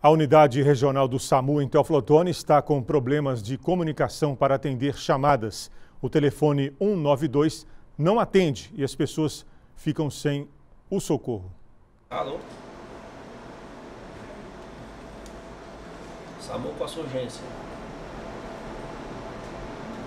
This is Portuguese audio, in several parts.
A unidade regional do SAMU em Teoflotone está com problemas de comunicação para atender chamadas. O telefone 192 não atende e as pessoas ficam sem o socorro. Alô? SAMU com a sua urgência.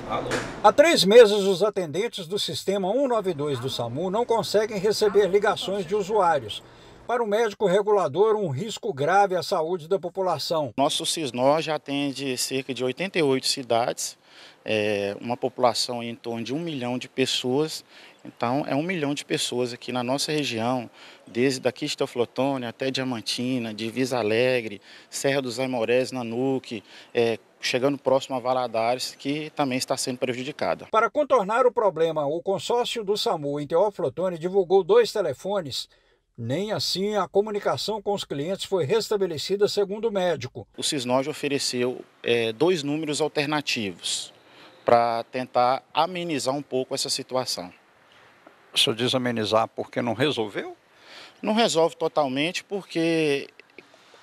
Alô? Há três meses, os atendentes do sistema 192 do SAMU não conseguem receber ligações de usuários para o médico regulador um risco grave à saúde da população. Nosso Cisnó já atende cerca de 88 cidades, é uma população em torno de um milhão de pessoas. Então, é um milhão de pessoas aqui na nossa região, desde daqui de Teoflotone até Diamantina, Divisa Alegre, Serra dos Aimorés, Nanuque, é, chegando próximo a Valadares, que também está sendo prejudicada. Para contornar o problema, o consórcio do SAMU em Teoflotone divulgou dois telefones nem assim a comunicação com os clientes foi restabelecida, segundo o médico. O Cisnoj ofereceu é, dois números alternativos para tentar amenizar um pouco essa situação. O senhor diz amenizar porque não resolveu? Não resolve totalmente porque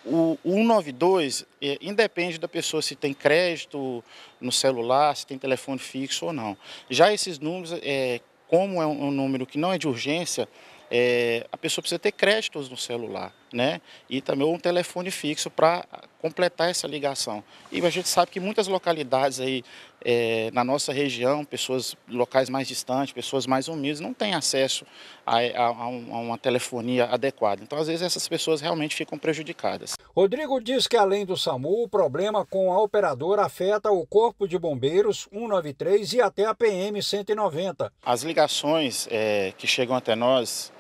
o 192 é, independe da pessoa se tem crédito no celular, se tem telefone fixo ou não. Já esses números, é, como é um número que não é de urgência, é, a pessoa precisa ter créditos no celular, né? E também um telefone fixo para completar essa ligação. E a gente sabe que muitas localidades aí é, na nossa região, pessoas locais mais distantes, pessoas mais humildes, não têm acesso a, a, a, uma telefonia adequada. Então, às vezes, essas pessoas realmente ficam prejudicadas. Rodrigo diz que, além do SAMU, o problema com a operadora afeta o Corpo de Bombeiros 193 e até a PM 190. As ligações é, que chegam até nós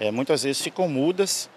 é, muitas vezes ficam mudas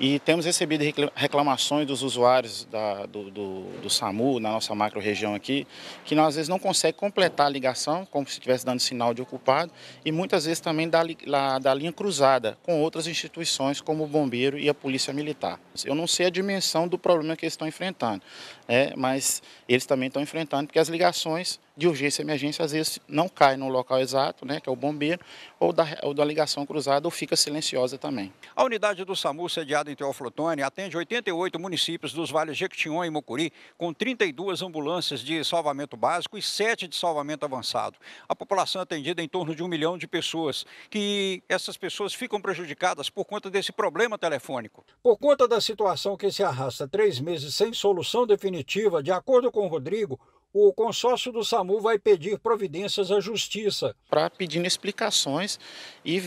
e temos recebido reclamações dos usuários da, do, do, do, SAMU, na nossa macro região aqui, que nós, às vezes não consegue completar a ligação, como se estivesse dando sinal de ocupado, e muitas vezes também da, da, da linha cruzada com outras instituições, como o bombeiro e a polícia militar. Eu não sei a dimensão do problema que eles estão enfrentando, é, mas eles também estão enfrentando, porque as ligações de urgência e emergência, às vezes não cai no local exato, né, que é o bombeiro, ou da, ou da ligação cruzada, ou fica silenciosa também. A unidade do SAMU, sediada em Teófilo Teoflotone, atende 88 municípios dos vales Jequitinhonha e Mucuri, com 32 ambulâncias de salvamento básico e 7 de salvamento avançado. A população é atendida em torno de um milhão de pessoas, que essas pessoas ficam prejudicadas por conta desse problema telefônico. Por conta da situação que se arrasta três meses sem solução definitiva, de acordo com o Rodrigo, o consórcio do SAMU vai pedir providências à justiça. Para pedir explicações e,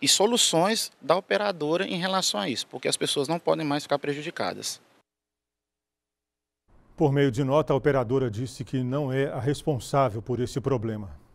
e soluções da operadora em relação a isso, porque as pessoas não podem mais ficar prejudicadas. Por meio de nota, a operadora disse que não é a responsável por esse problema.